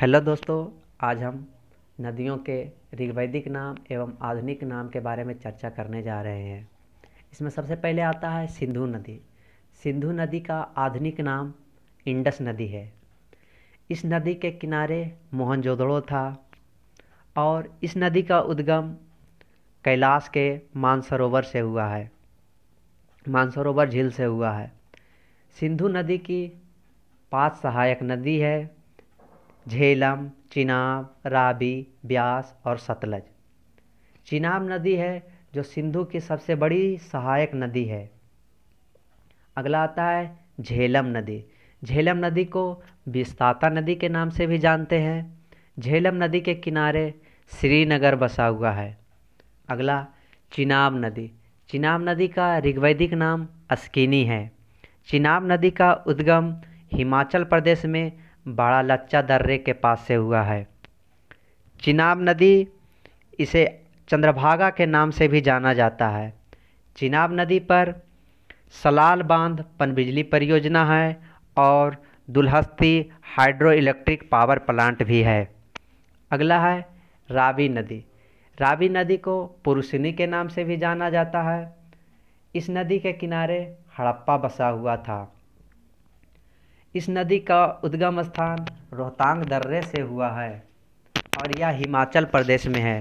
hello दोस्तों आज हम नदियों के ऋग्वैदिक नाम एवं आधुनिक नाम के बारे में चर्चा करने जा रहे हैं इसमें सबसे पहले आता है सिंधु नदी सिंधु नदी का आधुनिक नाम इंडस नदी है इस नदी के किनारे मोहनजोदड़ो था और इस नदी का उद्गम कैलाश के मानसरोवर से हुआ है मानसरोवर झील से हुआ है सिंधु नदी की पाँच सहायक नदी है झेलम चिनाब राबी ब्यास और सतलज चिनाब नदी है जो सिंधु की सबसे बड़ी सहायक नदी है अगला आता है झेलम नदी झेलम नदी को विस्ताता नदी के नाम से भी जानते हैं झेलम नदी के किनारे श्रीनगर बसा हुआ है अगला चिनाब नदी चिनाब नदी का ऋग्वैदिक नाम अस्किनी है चिनाब नदी का उद्गम हिमाचल प्रदेश में बाड़ा लच्चा दर्रे के पास से हुआ है चिनाब नदी इसे चंद्रभागा के नाम से भी जाना जाता है चिनाब नदी पर सलाल बांध पनबिजली परियोजना है और Dulhasti hydro electric power plant भी है अगला है रावी नदी रावी नदी को पुरुषिनी के नाम से भी जाना जाता है इस नदी के किनारे हड़प्पा बसा हुआ था इस नदी का उद्गम स्थान रोहतांग दर्रे से हुआ है और यह हिमाचल प्रदेश में है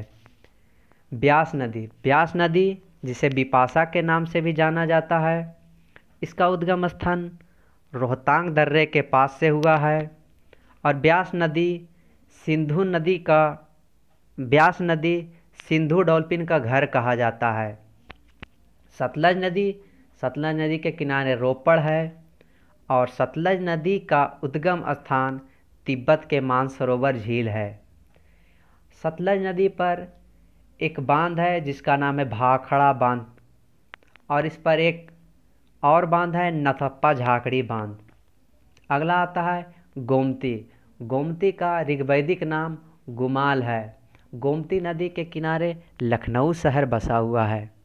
ब्यास नदी ब्यास नदी जिसे बिपाशा के नाम से भी जाना जाता है इसका उद्गम स्थान रोहतांग दर्रे के पास से हुआ है और ब्यास नदी सिंधु नदी का ब्यास नदी सिंधु डॉल्फिन का घर कहा जाता है सतलज नदी सतलज नदी के किनारे रोपड़ है और सतलज नदी का उद्गम स्थान तिब्बत के मानसरोवर झील है सतलज नदी पर एक बांध है जिसका नाम है भाखड़ा बांध और इस पर एक और बांध है नथप्पा झाकड़ी बांध अगला आता है गोमती गोमती का ऋग्वैदिक नाम गुमाल है गोमती नदी के किनारे लखनऊ शहर बसा हुआ है